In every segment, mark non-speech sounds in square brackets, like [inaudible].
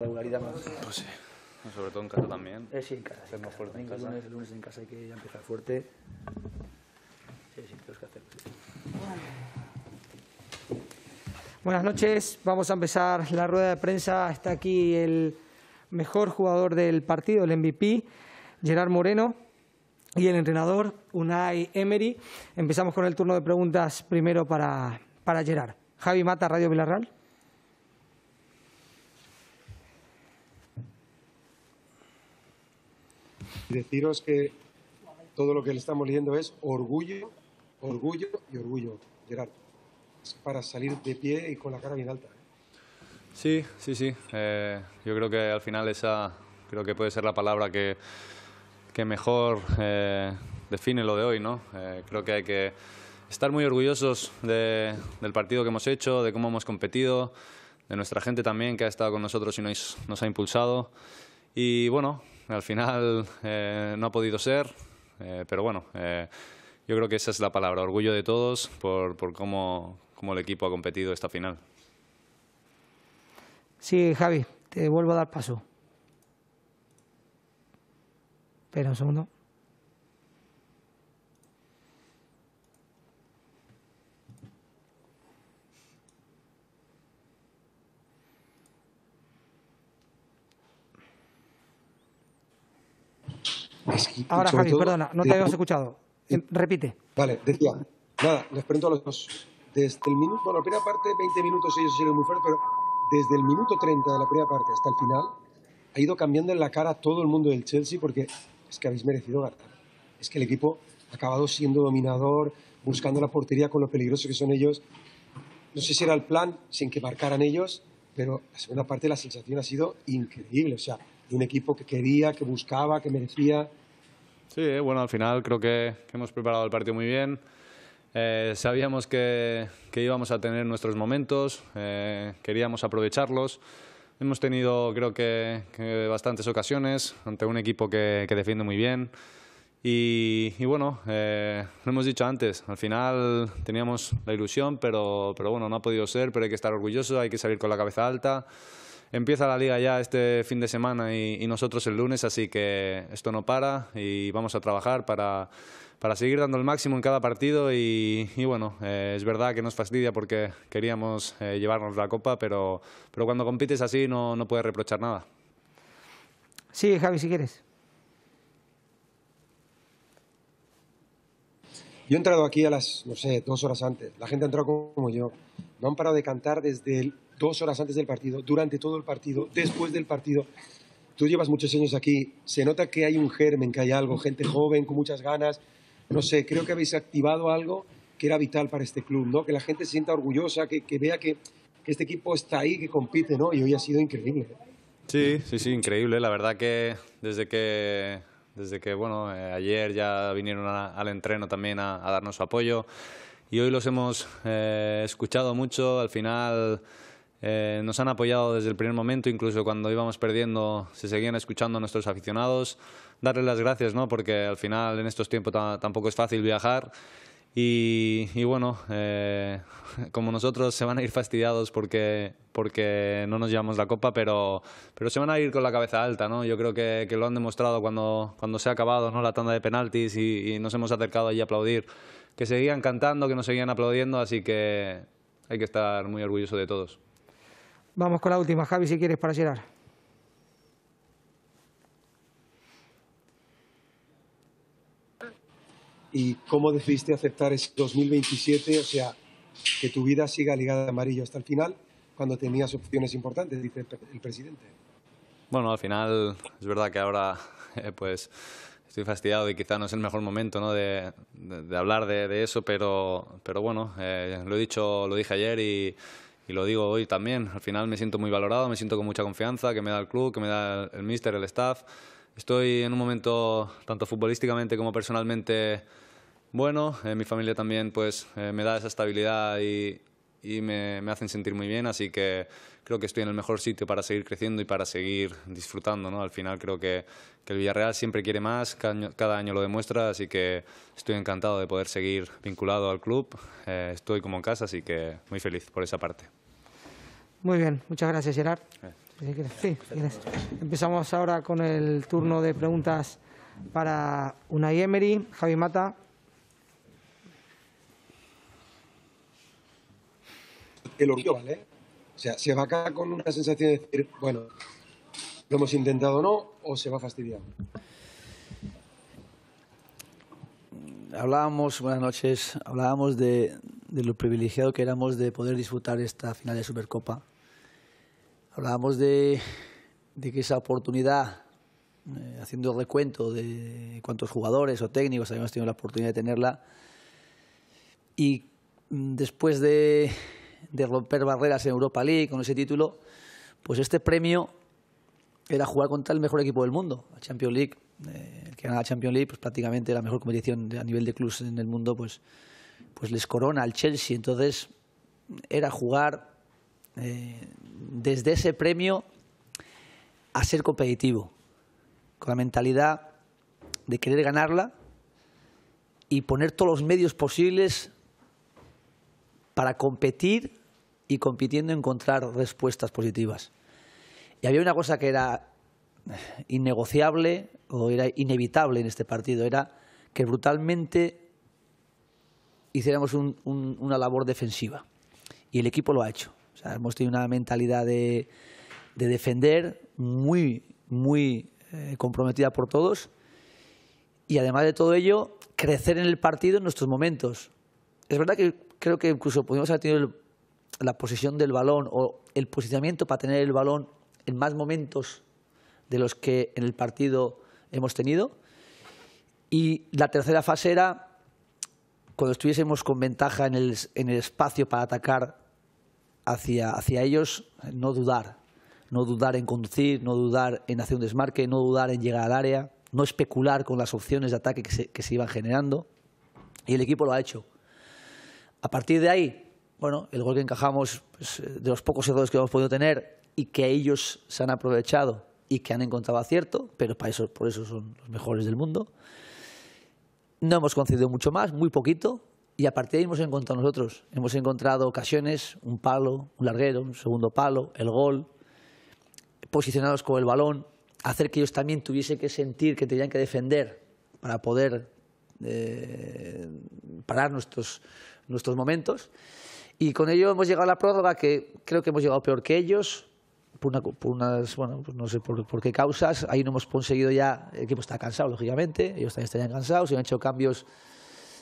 regularidad más. Pues sí, sobre todo en casa también. Eh, sí, en casa. Sí, en en casa. Lunes, el lunes en casa hay que empezar fuerte. Sí, sí, tenemos que hacerlo. Buenas noches, vamos a empezar la rueda de prensa. Está aquí el mejor jugador del partido, el MVP, Gerard Moreno, y el entrenador, Unai Emery. Empezamos con el turno de preguntas primero para, para Gerard. Javi Mata, Radio Villarreal. y deciros que todo lo que le estamos leyendo es orgullo, orgullo y orgullo, Gerardo. para salir de pie y con la cara bien alta. ¿eh? Sí, sí, sí. Eh, yo creo que al final esa creo que puede ser la palabra que, que mejor eh, define lo de hoy, ¿no? creo que hay que estar muy orgullosos del partido que hemos hecho, de cómo hemos competido, de nuestra gente también que ha estado con nosotros y nos, nos ha impulsado. Y bueno, al final eh, no ha podido ser, eh, pero bueno, eh, yo creo que esa es la palabra, orgullo de todos por, cómo, cómo, el equipo ha competido esta final. Sí, Javi, te vuelvo a dar paso. Espera un segundo. Ahora, Javi, perdona, no te habíamos escuchado. Em, repite. Vale, decía, nada, les pregunto a los dos. Desde el minuto, bueno, la primera parte, 20 minutos ellos llevan muy fuertes, pero desde el minuto 30 de la primera parte hasta el final, ha ido cambiando en la cara todo el mundo del Chelsea porque es que habéis merecido ganar. Es que el equipo ha acabado siendo dominador, buscando la portería con lo peligroso que son ellos. No sé si era el plan sin que marcaran ellos, pero la segunda parte la sensación ha sido increíble. O sea, un equipo que quería, que buscaba, que merecía. Sí, bueno, al final creo que, hemos preparado el partido muy bien. Eh, sabíamos que, íbamos a tener nuestros momentos, eh, queríamos aprovecharlos. Hemos tenido, creo que, bastantes ocasiones ante un equipo que, defiende muy bien. Y, bueno, eh, lo hemos dicho antes, al final teníamos la ilusión, pero, pero bueno, no ha podido ser, pero hay que estar orgulloso, hay que salir con la cabeza alta. Empieza la liga ya este fin de semana y, nosotros el lunes, así que esto no para y vamos a trabajar para, para seguir dando el máximo en cada partido y, bueno, eh, es verdad que nos fastidia porque queríamos eh, llevarnos la copa, pero, pero cuando compites así no, no puedes reprochar nada. Sí, Javi, si quieres. Yo he entrado aquí a las, no sé, dos horas antes. La gente ha entrado como yo. No han parado de cantar desde el dos horas antes del partido, durante todo el partido, después del partido. Tú llevas muchos años aquí, se nota que hay un germen, que hay algo, gente joven, con muchas ganas. No sé, creo que habéis activado algo que era vital para este club, ¿no? Que la gente se sienta orgullosa, que, que vea que, que, este equipo está ahí, que compite, ¿no? Y hoy ha sido increíble. Sí, sí, sí, increíble. La verdad que desde que, desde que bueno, eh, ayer ya vinieron al entreno también a, darnos apoyo y hoy los hemos eh, escuchado mucho. Al final eh, nos han apoyado desde el primer momento, incluso cuando íbamos perdiendo, se seguían escuchando a nuestros aficionados. Darles las gracias, ¿no? porque al final en estos tiempos tampoco es fácil viajar. Y, bueno, eh, [laughs] como nosotros se van a ir fastidiados porque, no nos llevamos la copa, pero, se van a ir con la cabeza alta. ¿no? Yo creo que, lo han demostrado cuando, se ha acabado la tanda de penaltis y, y nos hemos acercado allí a aplaudir. Que seguían cantando, que nos seguían aplaudiendo, así que hay que estar muy orgulloso de todos. Vamos con la última, Javi, si quieres, para llegar ¿Y cómo decidiste aceptar ese 2027? O sea, que tu vida siga ligada a amarillo hasta el final, cuando tenías opciones importantes, dice el presidente. Bueno, al final es verdad que ahora eh, pues estoy fastidiado y quizá no es el mejor momento ¿no? de, hablar de, eso, pero, pero bueno, eh, lo, he dicho, lo dije ayer y y lo digo hoy también, al final me siento muy valorado, me siento con mucha confianza que me da el club, que me da el, míster, el staff. Estoy en un momento tanto futbolísticamente como personalmente bueno, eh, mi familia también pues eh, me da esa estabilidad y, me, hacen sentir muy bien, así que creo que estoy en el mejor sitio para seguir creciendo y para seguir disfrutando. ¿no? Al final creo que, el Villarreal siempre quiere más, cada año, lo demuestra, así que estoy encantado de poder seguir vinculado al club. Eh, estoy como en casa, así que muy feliz por esa parte. Muy bien, muchas gracias Gerard. Eh. Sí, Empezamos ahora con el turno de preguntas para Unai Emery, Javi Mata. El O sea, se va acá con una sensación de decir, bueno, lo hemos intentado o no, o se va fastidiando. Hablábamos, buenas noches, hablábamos de lo privilegiado que éramos de poder disfrutar esta final de Supercopa Hablábamos de, que esa oportunidad, eh, haciendo recuento de cuántos jugadores o técnicos habíamos tenido la oportunidad de tenerla, y mm, después de, romper barreras en Europa League con ese título, pues este premio era jugar contra el mejor equipo del mundo, la Champions League. Eh, el que gana la Champions League, pues prácticamente la mejor competición a nivel de clubes en el mundo, pues, pues les corona al Chelsea. Entonces, era jugar eh, desde ese premio a ser competitivo, con la mentalidad de querer ganarla y poner todos los medios posibles para competir y compitiendo encontrar respuestas positivas. Y había una cosa que era innegociable o era inevitable en este partido, era que brutalmente hiciéramos una labor defensiva. Y el equipo lo ha hecho hemos tenido una mentalidad de, defender muy, muy eh, comprometida por todos y además de todo ello, crecer en el partido en nuestros momentos. Es verdad que creo que incluso podríamos haber tenido la posición del balón o el posicionamiento para tener el balón en más momentos de los que en el partido hemos tenido. Y la tercera fase era cuando estuviésemos con ventaja en el espacio para atacar hacia, hacia ellos, no dudar, no dudar en conducir, no dudar en hacer un desmarque, no dudar en llegar al área, no especular con las opciones de ataque que se, iban generando. Y el equipo lo ha hecho. A partir de ahí, bueno, el gol que encajamos, pues, eh, de los pocos errores que hemos podido tener y que ellos se han aprovechado y que han encontrado acierto, pero para eso, por eso son los mejores del mundo. No hemos concedido mucho más, muy poquito, y a partir de ahí hemos encontrado nosotros, hemos encontrado ocasiones, un palo, un larguero, un segundo palo, el gol, posicionados con el balón, hacer que ellos también tuviesen que sentir que tenían que defender para poder eh, parar nuestros, nuestros momentos. Y con ello hemos llegado a la prórroga que creo que hemos llegado peor que ellos, por, unas, bueno, pues no sé por, qué causas. Ahí no hemos conseguido ya, el equipo está cansado, lógicamente, ellos también estarían cansados, se han hecho cambios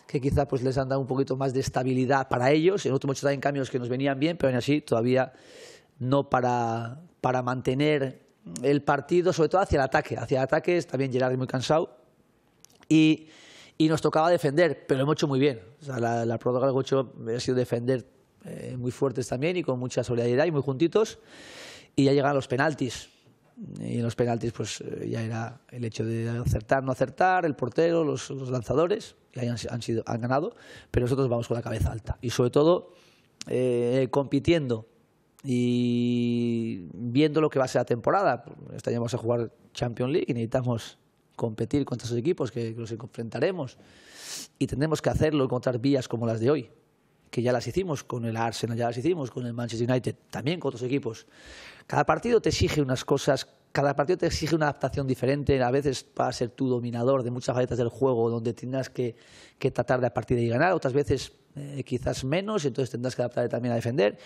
que quizá pues, les han dado un poquito más de estabilidad para ellos. En último momento también cambios que nos venían bien, pero aún así todavía no para, para mantener el partido, sobre todo hacia el ataque. Hacia el ataque está bien Gerard muy cansado y, y, nos tocaba defender, pero lo hemos hecho muy bien. la, la prórroga del hemos ha sido defender eh, muy fuertes también y con mucha solidaridad y muy juntitos. Y ya llegan los penaltis y los penaltis, pues eh, ya era el hecho de acertar, no acertar, el portero, los, lanzadores, que ahí han, sido, han ganado, pero nosotros vamos con la cabeza alta. Y sobre todo, eh, compitiendo y viendo lo que va a ser la temporada. estaríamos a jugar Champions League y necesitamos competir contra esos equipos que, que los enfrentaremos. Y tendremos que hacerlo, encontrar vías como las de hoy que ya las hicimos con el Arsenal, ya las hicimos con el Manchester United, también con otros equipos. Cada partido te exige unas cosas, cada partido te exige una adaptación diferente. A veces va a ser tu dominador de muchas facetas del juego, donde tendrás que, que tratar de a partir de ganar, otras veces eh, quizás menos, entonces tendrás que adaptarte también a defender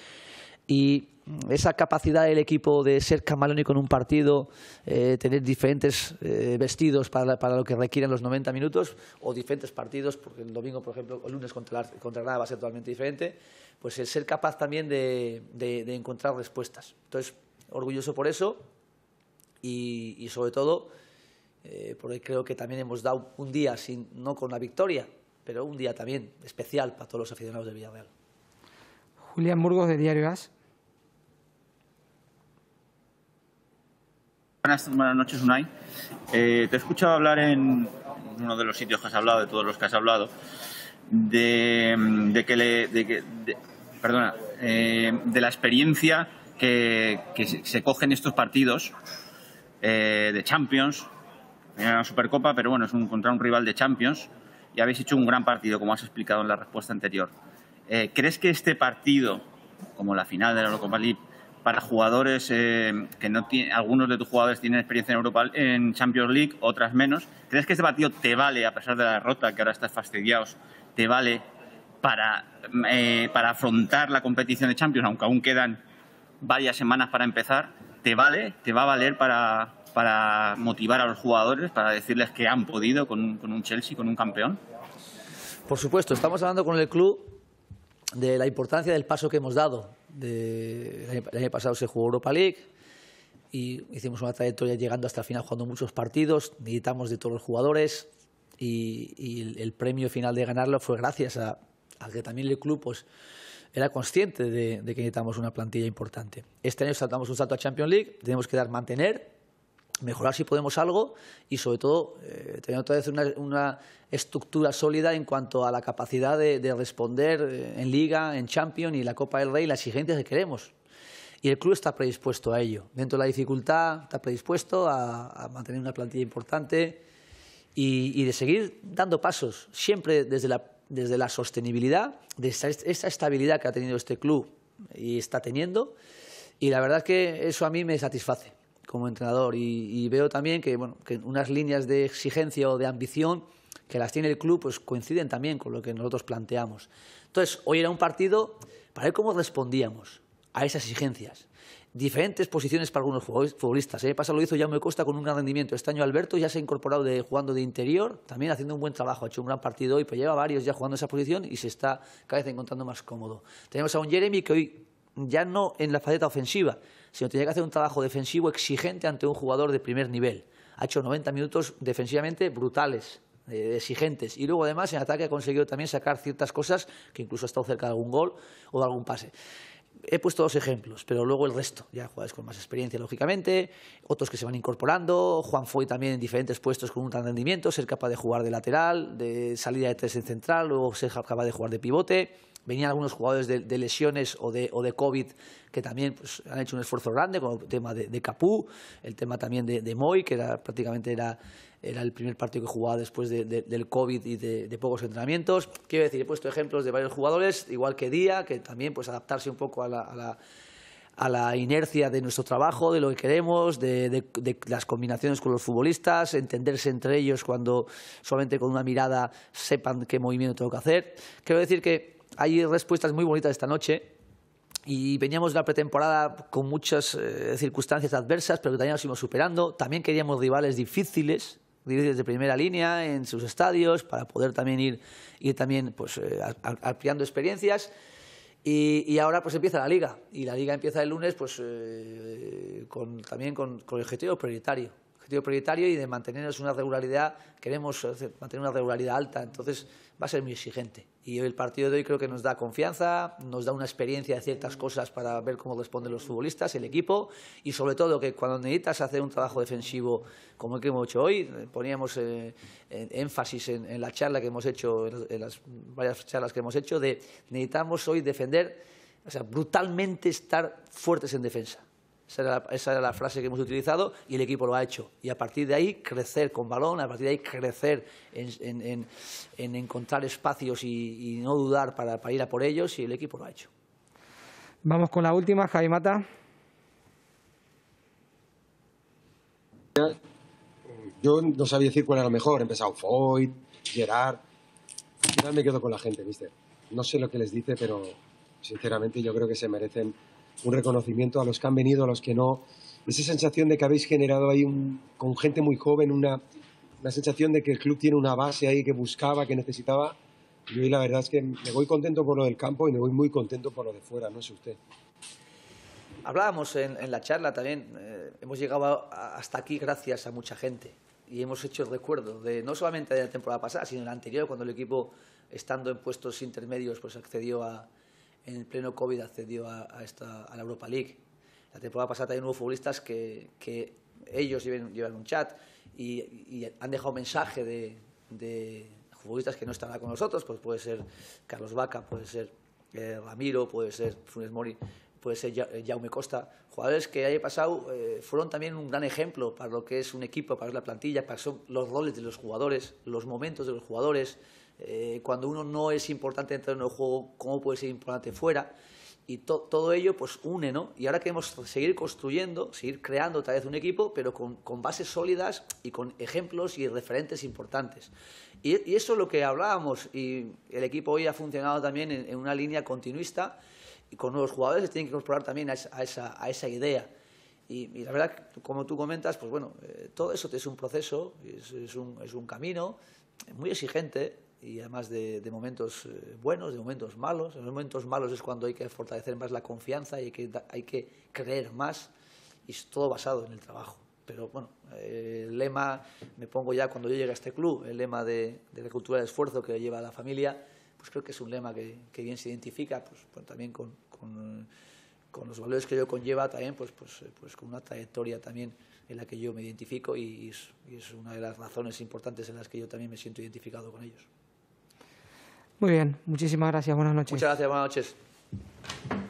y esa capacidad del equipo de ser camaleónico en un partido, eh, tener diferentes eh, vestidos para, para, lo que requieren los 90 minutos o diferentes partidos, porque el domingo, por ejemplo, el lunes contra, contra Granada va a ser totalmente diferente, pues el ser capaz también de, de, encontrar respuestas. Entonces, orgulloso por eso y, sobre todo eh, porque creo que también hemos dado un día, sin, no con la victoria, pero un día también especial para todos los aficionados de Villarreal. Julián Burgos de Diario As. Buenas, noches, Unai. Eh, te he escuchado hablar en uno de los sitios que has hablado, de todos los que has hablado, de, que le. De que, perdona, eh, de la experiencia que, que se cogen estos partidos eh, de Champions, en la Supercopa, pero bueno, es un, contra un rival de Champions y habéis hecho un gran partido, como has explicado en la respuesta anterior. ¿Crees que este partido, como la final de la Europa League, para jugadores eh, que no algunos de tus jugadores tienen experiencia en Europa en Champions League, otras menos. ¿Crees que este partido te vale a pesar de la derrota que ahora estás fastidiados? ¿Te vale eh, para, afrontar la competición de Champions, aunque aún quedan varias semanas para empezar? ¿Te vale? ¿Te va a valer para, motivar a los jugadores, para decirles que han podido con un Chelsea, con un campeón? Por supuesto, estamos hablando con el club de la importancia del paso que hemos dado el, año, pasado se jugó Europa League y hicimos una trayectoria llegando hasta el final jugando muchos partidos, necesitamos de todos los jugadores y, el, premio final de ganarlo fue gracias a, que también el club pues, era consciente de, de, que necesitamos una plantilla importante. Este año saltamos un salto a Champions League, tenemos que dar mantener mejorar si podemos algo y sobre todo eh, tener otra vez una, estructura sólida en cuanto a la capacidad de, responder eh, en Liga, en Champions y la Copa del Rey, las exigencias que queremos. Y el club está predispuesto a ello. Dentro de la dificultad está predispuesto a, mantener una plantilla importante y, de seguir dando pasos, siempre desde la, desde la sostenibilidad, de esa estabilidad que ha tenido este club y está teniendo. Y la verdad es que eso a mí me satisface como entrenador. Y, veo también que, unas líneas de exigencia o de ambición que las tiene el club pues coinciden también con lo que nosotros planteamos. Entonces, hoy era un partido para ver cómo respondíamos a esas exigencias. Diferentes posiciones para algunos futbolistas. ¿eh? Pasa lo hizo me Costa con un gran rendimiento. Este año Alberto ya se ha incorporado de, jugando de interior, también haciendo un buen trabajo. Ha hecho un gran partido hoy, pero pues lleva varios ya jugando esa posición y se está cada vez encontrando más cómodo. Tenemos a un Jeremy que hoy ya no en la faceta ofensiva, sino tenía que hacer un trabajo defensivo exigente ante un jugador de primer nivel. Ha hecho 90 minutos defensivamente brutales, eh, exigentes. Y luego, además, en ataque ha conseguido también sacar ciertas cosas que incluso ha estado cerca de algún gol o de algún pase. He puesto dos ejemplos, pero luego el resto. Ya jugadores con más experiencia, lógicamente, otros que se van incorporando. Juan Foy también en diferentes puestos con un gran rendimiento, ser capaz de jugar de lateral, de salida de tres en central, luego ser capaz de jugar de pivote venían algunos jugadores de, lesiones o de, COVID que también pues, han hecho un esfuerzo grande, como el tema de, Capú, el tema también de, Moy, que era, prácticamente era, el primer partido que jugaba después del COVID y de, pocos entrenamientos. Quiero decir, he puesto ejemplos de varios jugadores, igual que Día, que también pues, adaptarse un poco a la, a la inercia de nuestro trabajo, de lo que queremos, de, las combinaciones con los futbolistas, entenderse entre ellos cuando solamente con una mirada sepan qué movimiento tengo que hacer. Quiero decir que hay respuestas muy bonitas esta noche y veníamos de la pretemporada con muchas eh, circunstancias adversas, pero que también nos íbamos superando. También queríamos rivales difíciles, difíciles de primera línea en sus estadios para poder también ir, también pues, eh, ampliando experiencias. Y, ahora pues empieza la liga y la liga empieza el lunes pues eh, también con el objetivo prioritario prioritario y de mantenernos una regularidad, queremos eh, mantener una regularidad alta, entonces va a ser muy exigente. Y el partido de hoy creo que nos da confianza, nos da una experiencia de ciertas cosas para ver cómo responden los futbolistas, el equipo y sobre todo que cuando necesitas hacer un trabajo defensivo como el que hemos hecho hoy, eh, poníamos eh, énfasis en, la charla que hemos hecho, en las varias charlas que hemos hecho, de necesitamos hoy defender, o sea, brutalmente estar fuertes en defensa esa era, la, frase que hemos utilizado y el equipo lo ha hecho. Y a partir de ahí, crecer con balón, a partir de ahí, crecer en, encontrar espacios y, no dudar para, ir a por ellos y el equipo lo ha hecho. Vamos con la última, Javi Mata. Yo no sabía decir cuál era lo mejor. He empezado Foyt, Gerard. me quedo con la gente, ¿viste? No sé lo que les dice, pero sinceramente yo creo que se merecen un reconocimiento a los que han venido, a los que no. Esa sensación de que habéis generado ahí un, con gente muy joven una, una sensación de que el club tiene una base ahí que buscaba, que necesitaba. Yo la verdad es que me voy contento por lo del campo y me voy muy contento por lo de fuera, no sé usted. Hablábamos en, la charla también, eh, hemos llegado hasta aquí gracias a mucha gente y hemos hecho el recuerdo de no solamente de la temporada pasada, sino de la anterior, cuando el equipo, estando en puestos intermedios, pues accedió a, en el pleno COVID accedió a, esta, a la Europa League. La temporada pasada hay nuevos futbolistas que, ellos llevan, llevan, un chat y, han dejado mensaje de, de, futbolistas que no estará con nosotros, pues puede ser Carlos Vaca, puede ser eh, Ramiro, puede ser Funes Mori puede ser eh, Jaume Costa, jugadores que haya pasado eh, fueron también un gran ejemplo para lo que es un equipo, para la plantilla, para los roles de los jugadores, los momentos de los jugadores, eh, cuando uno no es importante dentro del juego, cómo puede ser importante fuera. Y todo ello pues une, ¿no? Y ahora queremos seguir construyendo, seguir creando otra vez un equipo, pero con, bases sólidas y con ejemplos y referentes importantes. Y, eso es lo que hablábamos, y el equipo hoy ha funcionado también en una línea continuista y con nuevos jugadores se tienen que incorporar también a esa, a esa, idea. Y, la verdad, como tú comentas, pues bueno, eh, todo eso es un proceso, es, un, es, un, camino muy exigente y además de, momentos eh, buenos, de momentos malos. En los momentos malos es cuando hay que fortalecer más la confianza y hay que, hay que creer más y es todo basado en el trabajo. Pero bueno, eh, el lema, me pongo ya cuando yo llegue a este club, el lema de, de la cultura del esfuerzo que lleva la familia, pues creo que es un lema que, bien se identifica pues, también con, los valores que yo conlleva, también pues, pues, eh, pues con una trayectoria también en la que yo me identifico y y es una de las razones importantes en las que yo también me siento identificado con ellos. Muy bien, muchísimas gracias, buenas noches. Muchas gracias, buenas noches.